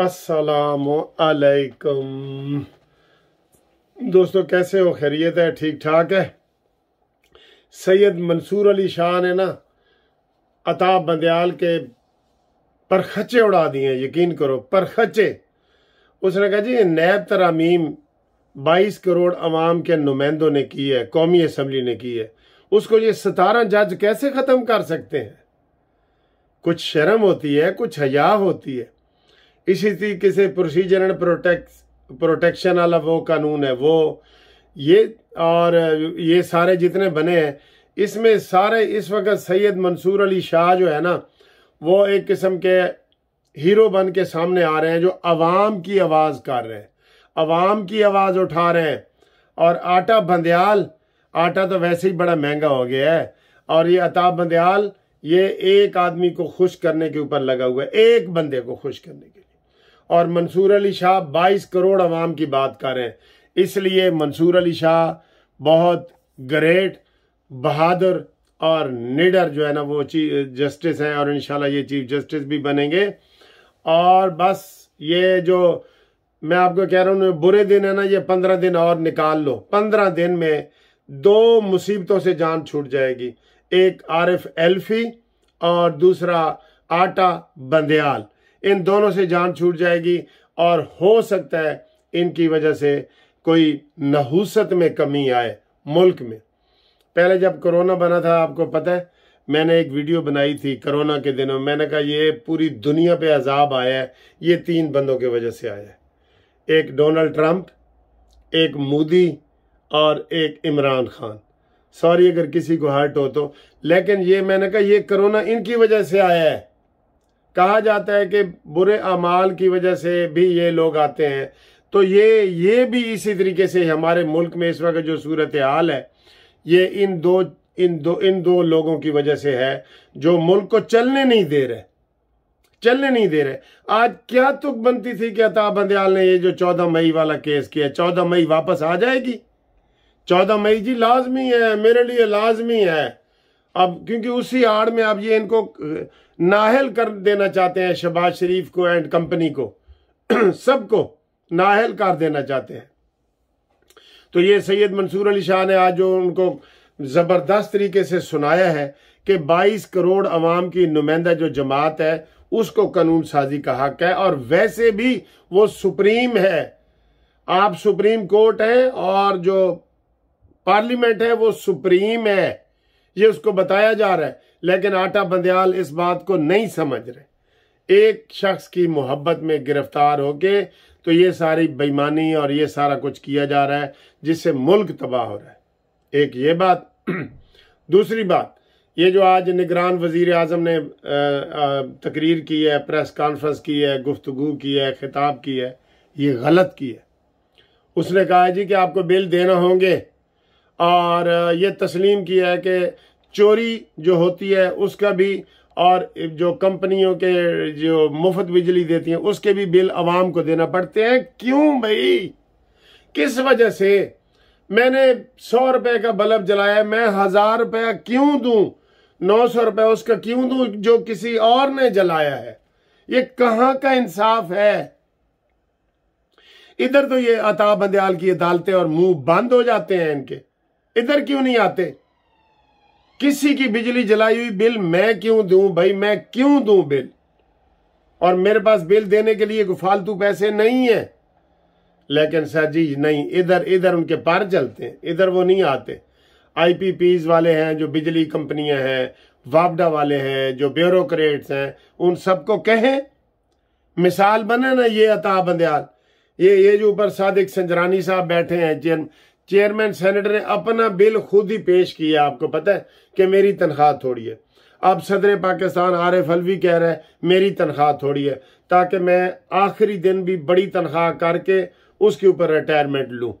असलकम दोस्तों कैसे हो खैरियत है ठीक ठाक है सैयद मंसूर अली शाह ने ना अता बंदयाल के परखचे उड़ा दिए यकीन करो परखचे उसने कहा जी नैब तरामीम 22 करोड़ अवाम के नुमाइंदों ने की है कौमी असम्बली ने की है उसको ये सतारह जज कैसे ख़त्म कर सकते हैं कुछ शर्म होती है कुछ हया होती है इसी तरीके से प्रोसीजर एंड प्रोटेक्ट प्रोटेक्शन वाला वो कानून है वो ये और ये सारे जितने बने हैं इसमें सारे इस वक्त सैयद मंसूर अली शाह जो है ना वो एक किस्म के हीरो बन के सामने आ रहे हैं जो अवाम की आवाज़ कर रहे हैं अवाम की आवाज़ उठा रहे हैं और आटा बंदयाल आटा तो वैसे ही बड़ा महंगा हो गया है और ये अताब बंदयाल ये एक आदमी को खुश करने के ऊपर लगा हुआ है एक बंदे को खुश करने के और मंसूर अली शाह बाईस करोड़ अवाम की बात करें इसलिए मंसूर अली शाह बहुत ग्रेट बहादुर और निडर जो है ना वो चीफ जस्टिस हैं और इन ये चीफ जस्टिस भी बनेंगे और बस ये जो मैं आपको कह रहा हूँ बुरे दिन है ना ये पंद्रह दिन और निकाल लो पंद्रह दिन में दो मुसीबतों से जान छूट जाएगी एक आरिफ एल्फी और दूसरा आटा बंदयाल इन दोनों से जान छूट जाएगी और हो सकता है इनकी वजह से कोई नहूसत में कमी आए मुल्क में पहले जब कोरोना बना था आपको पता है मैंने एक वीडियो बनाई थी कोरोना के दिनों मैंने कहा ये पूरी दुनिया पे अजाब आया है ये तीन बंदों के वजह से आया है एक डोनाल्ड ट्रंप एक मोदी और एक इमरान खान सॉरी अगर किसी को हर्ट हो तो लेकिन ये मैंने कहा ये कोरोना इनकी वजह से आया है कहा जाता है कि बुरे अमाल की वजह से भी ये लोग आते हैं तो ये ये भी इसी तरीके से हमारे मुल्क में इस वक्त जो सूरत हाल है ये इन दो इन दो इन दो लोगों की वजह से है जो मुल्क को चलने नहीं दे रहे चलने नहीं दे रहे आज क्या तुक बनती थी कि अता बंदयाल ने ये जो चौदह मई वाला केस किया चौदह मई वापस आ जाएगी चौदह मई जी लाजमी है मेरे लिए लाजमी है अब क्योंकि उसी आड़ में आप ये इनको नाहल कर देना चाहते हैं शहबाज शरीफ को एंड कंपनी को सबको नाहल कर देना चाहते हैं तो ये सैयद मंसूर अली शाह ने आज जो उनको ज़बरदस्त तरीके से सुनाया है कि 22 करोड़ अवाम की नुमाइंदा जो जमात है उसको कानून साजी का हक है और वैसे भी वो सुप्रीम है आप सुप्रीम कोर्ट हैं और जो पार्लियामेंट है वो सुप्रीम है ये उसको बताया जा रहा है लेकिन आटा बंदयाल इस बात को नहीं समझ रहे एक शख्स की मोहब्बत में गिरफ्तार होके तो ये सारी बेईमानी और ये सारा कुछ किया जा रहा है जिससे मुल्क तबाह हो रहा है एक ये बात दूसरी बात ये जो आज निगरान वजीर आजम ने तकरीर की है प्रेस कॉन्फ्रेंस की है गुफ्तु की है खिताब की है ये गलत की है उसने कहा है जी कि आपको बिल देना होंगे और ये तस्लीम किया है कि चोरी जो होती है उसका भी और जो कंपनियों के जो मुफ्त बिजली देती हैं उसके भी बिल आवाम को देना पड़ते हैं क्यों भाई किस वजह से मैंने सौ रुपए का बल्ब जलाया मैं हजार रुपया क्यों दू नौ सौ रुपया उसका क्यों दू जो किसी और ने जलाया है ये कहां का इंसाफ है इधर तो ये अता बंदयाल की अदालतें और मुंह बंद हो जाते हैं इनके इधर क्यों नहीं आते किसी की बिजली जलाई हुई बिल मैं क्यों दू भाई मैं क्यों दू बिल और मेरे पास बिल देने के लिए फालतू पैसे नहीं है लेकिन सर जी नहीं इधर इधर उनके पार चलते हैं इधर वो नहीं आते आईपीपीज वाले हैं जो बिजली कंपनियां हैं वापडा वाले हैं जो ब्यूरोक्रेट्स हैं उन सबको कहें मिसाल बने ना ये अता बंदयाल ये ये जो ऊपर सादिक संजरानी साहब बैठे हैं चेयरमैन सेनेटर ने अपना बिल खुद ही पेश किया आपको पता है कि मेरी तनख्वाह थोड़ी है अब सदर पाकिस्तान आर एफ अलवी कह रहे हैं मेरी तनख्वाह थोड़ी है ताकि मैं आखिरी दिन भी बड़ी तनख्वाह करके उसके ऊपर रिटायरमेंट लूं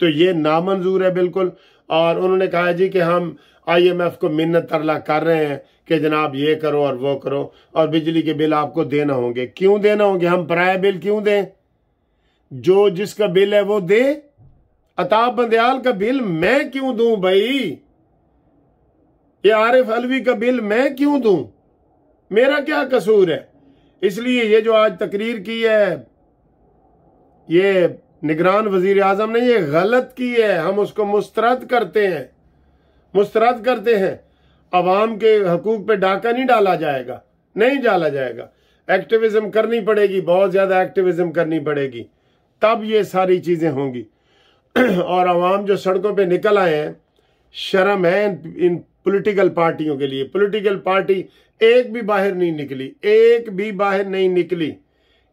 तो ये नामंजूर है बिल्कुल और उन्होंने कहा जी कि हम आईएमएफ को मिन्नत तरला कर रहे हैं कि जनाब ये करो और वो करो और बिजली के बिल आपको देना होंगे क्यों देना होंगे हम पराया बिल क्यों दें जो जिसका बिल है वो दे अताप बंदयाल का बिल मैं क्यों दू भाई ये आरिफ अलवी का बिल मैं क्यों दू मेरा क्या कसूर है इसलिए ये जो आज तकरीर की है ये निगरान वजीर आजम ने ये गलत की है हम उसको मुस्तरद करते हैं मुस्तरद करते हैं अवाम के हकूक पे डाका नहीं डाला जाएगा नहीं डाला जाएगा एक्टिविज्म करनी पड़ेगी बहुत ज्यादा एक्टिविज्म करनी पड़ेगी तब ये सारी चीजें होंगी और आवाम जो सड़कों पे निकल आए हैं शर्म है इन पॉलिटिकल पार्टियों के लिए पॉलिटिकल पार्टी एक भी बाहर नहीं निकली एक भी बाहर नहीं निकली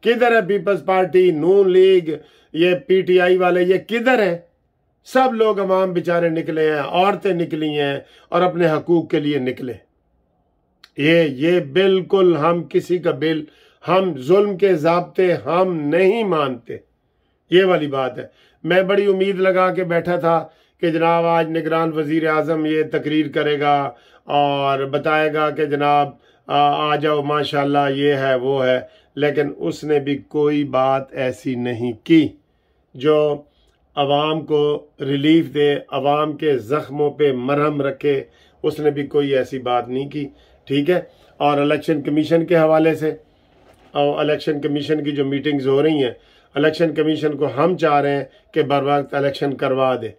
किधर है पीपल्स पार्टी नून लीग ये पीटीआई वाले ये किधर है सब लोग अवाम बेचारे निकले हैं औरतें निकली हैं और अपने हकूक के लिए निकले ये ये बिल्कुल हम किसी का बिल हम जुल्म के जबते हम नहीं मानते ये वाली बात है मैं बड़ी उम्मीद लगा के बैठा था कि जनाब आज निगरान वजीर अजम ये तकरीर करेगा और बताएगा कि जनाब आ, जाओ माशाल्लाह ये है वो है लेकिन उसने भी कोई बात ऐसी नहीं की जो आवाम को रिलीफ दे आवाम के ज़ख्मों पे मरहम रखे उसने भी कोई ऐसी बात नहीं की ठीक है और इलेक्शन कमीशन के हवाले से और इलेक्शन कमीशन की जो मीटिंग्स हो रही हैं इलेक्शन कमीशन को हम चाह रहे हैं कि बर वक्त इलेक्शन करवा दे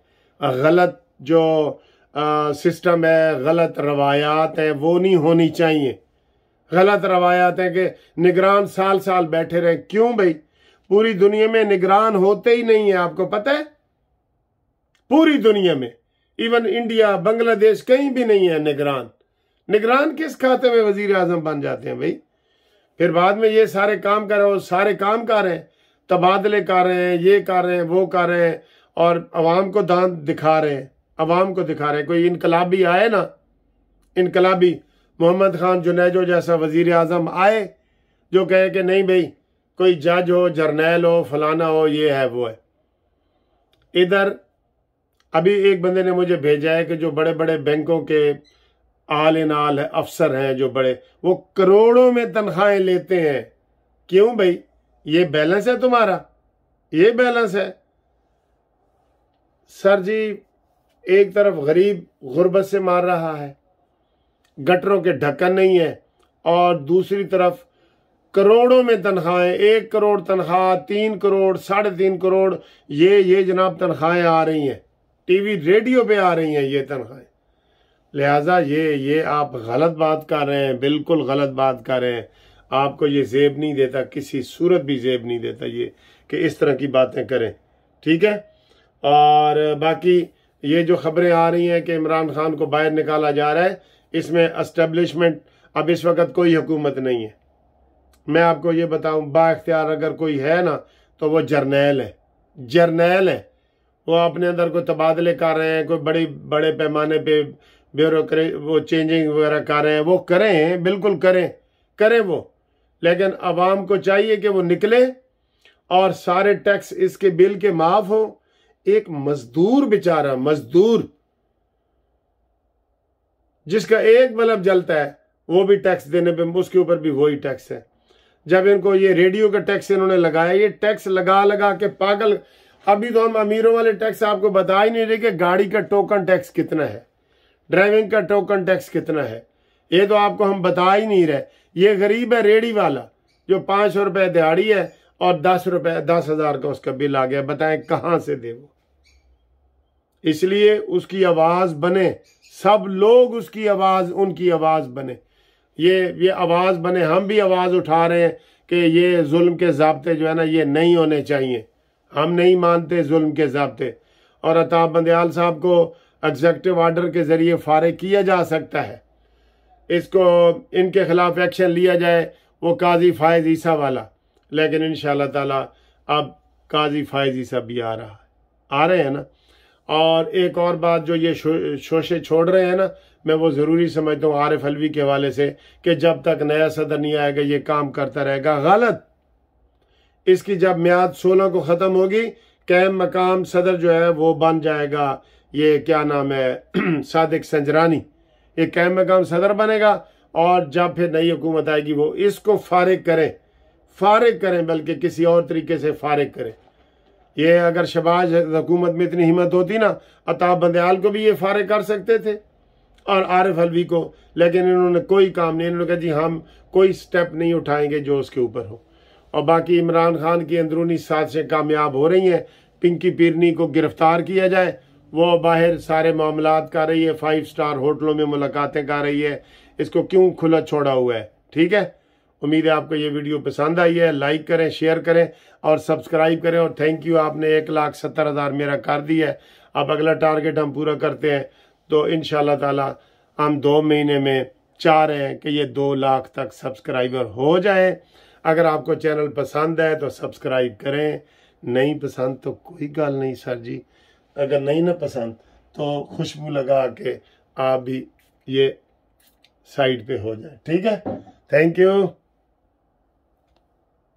गलत जो सिस्टम है गलत रवायात हैं वो नहीं होनी चाहिए गलत रवायात हैं कि निगरान साल साल बैठे रहें क्यों भाई पूरी दुनिया में निगरान होते ही नहीं है आपको पता है पूरी दुनिया में इवन इंडिया बांग्लादेश कहीं भी नहीं है निगरान निगरान किस खाते में वजीर आजम बन जाते हैं भाई फिर बाद में ये सारे काम कर रहे हो सारे काम कर रहे हैं तबादले कर रहे हैं ये कर रहे हैं वो कर रहे हैं और आवाम को दान दिखा रहे हैं आवाम को दिखा रहे हैं कोई इनकलाबी आए ना इनकलाबी मोहम्मद खान जुनेजो जैसा वजीर अजम आए जो कहे कि नहीं भाई कोई जज हो जर्नैल हो फलाना हो ये है वो है इधर अभी एक बंदे ने मुझे भेजा है कि जो बड़े बड़े बैंकों के आल इन आल है अफसर हैं जो बड़े वो करोड़ों में तनख्वाहें लेते हैं क्यों भाई ये बैलेंस है तुम्हारा ये बैलेंस है सर जी एक तरफ गरीब गुर्बत से मार रहा है गटरों के ढक्कन नहीं है और दूसरी तरफ करोड़ों में तनख्वाहें एक करोड़ तनख्वाह तीन करोड़ साढ़े तीन करोड़ ये ये जनाब तनख्वाहें आ रही हैं टीवी रेडियो पे आ रही हैं ये तनख्वाहें लिहाजा ये ये आप गलत बात कर रहे हैं बिल्कुल गलत बात कर रहे हैं आपको ये जेब नहीं देता किसी सूरत भी जेब नहीं देता ये कि इस तरह की बातें करें ठीक है और बाकी ये जो खबरें आ रही हैं कि इमरान खान को बाहर निकाला जा रहा है इसमें अस्टेब्लिशमेंट अब इस वक्त कोई हुकूमत नहीं है मैं आपको ये बताऊं बाख्तियार अगर कोई है ना तो वो जर्नैल है जर्नैल है वो अपने अंदर कोई तबादले कर रहे हैं कोई बड़ी बड़े पैमाने पे ब्यूरो वो चेंजिंग वगैरह कर रहे हैं वो करें बिल्कुल करें करें वो लेकिन आवाम को चाहिए कि वो निकले और सारे टैक्स इसके बिल के माफ हो एक मजदूर बेचारा मजदूर जिसका एक बल्ब जलता है वो भी टैक्स देने पे उसके ऊपर भी वही टैक्स है जब इनको ये रेडियो का टैक्स इन्होंने लगाया ये टैक्स लगा लगा के पागल अभी तो हम अमीरों वाले टैक्स आपको बता ही नहीं रहे कि गाड़ी का टोकन टैक्स कितना है ड्राइविंग का टोकन टैक्स कितना है ये तो आपको हम बता ही नहीं रहे ये गरीब है रेड़ी वाला जो पांच सौ रुपए दिहाड़ी है और दस रुपए दस हज़ार का उसका बिल आ गया बताएं कहाँ से दे वो इसलिए उसकी आवाज़ बने सब लोग उसकी आवाज़ उनकी आवाज़ बने ये ये आवाज़ बने हम भी आवाज़ उठा रहे हैं कि ये जुल्म के जबते जो है ना ये नहीं होने चाहिए हम नहीं मानते जुल्म के जबते और अताब बंदयाल साहब को एग्जेक्टिव आर्डर के ज़रिए फारग किया जा सकता है इसको इनके ख़िलाफ़ एक्शन लिया जाए वो काजी फ़ायज़ ईसा वाला लेकिन इन ताला अब काजी फ़ायज़ ईसा भी आ रहा है आ रहे हैं ना और एक और बात जो ये शो, शोशे छोड़ रहे हैं ना मैं वो ज़रूरी समझता हूँ आरिफ अलवी के हवाले से कि जब तक नया सदर नहीं आएगा ये काम करता रहेगा गलत इसकी जब म्याद सोलह को ख़त्म होगी कैम मकाम सदर जो है वो बन जाएगा ये क्या नाम है सादिक संजरानी ये कैम मकाम सदर बनेगा और जब फिर नई हुकूमत आएगी वो इसको फारग करें फारग करें बल्कि किसी और तरीके से फारग करें ये अगर शबाज हुकूमत में इतनी हिम्मत होती ना अताब बंदयाल को भी ये फारग कर सकते थे और आरिफ अलवी को लेकिन इन्होंने कोई काम नहीं इन्होंने कहा जी हम कोई स्टेप नहीं उठाएंगे जो उसके ऊपर हो और बाकी इमरान खान की अंदरूनी साजिशें कामयाब हो रही हैं पिंकी पिरनी को गिरफ्तार किया जाए वो बाहर सारे मामला कर रही है फाइव स्टार होटलों में मुलाकातें कर रही है इसको क्यों खुला छोड़ा हुआ है ठीक है उम्मीद है आपको ये वीडियो पसंद आई है लाइक करें शेयर करें और सब्सक्राइब करें और थैंक यू आपने एक लाख सत्तर हज़ार मेरा कर दिया है अब अगला टारगेट हम पूरा करते हैं तो इन ताला हम दो महीने में चाह रहे हैं कि ये दो लाख तक सब्सक्राइबर हो जाए अगर आपको चैनल पसंद है तो सब्सक्राइब करें नहीं पसंद तो कोई गल नहीं सर जी अगर नहीं ना पसंद तो खुशबू लगा के आप भी ये साइड पे हो जाए ठीक है थैंक यू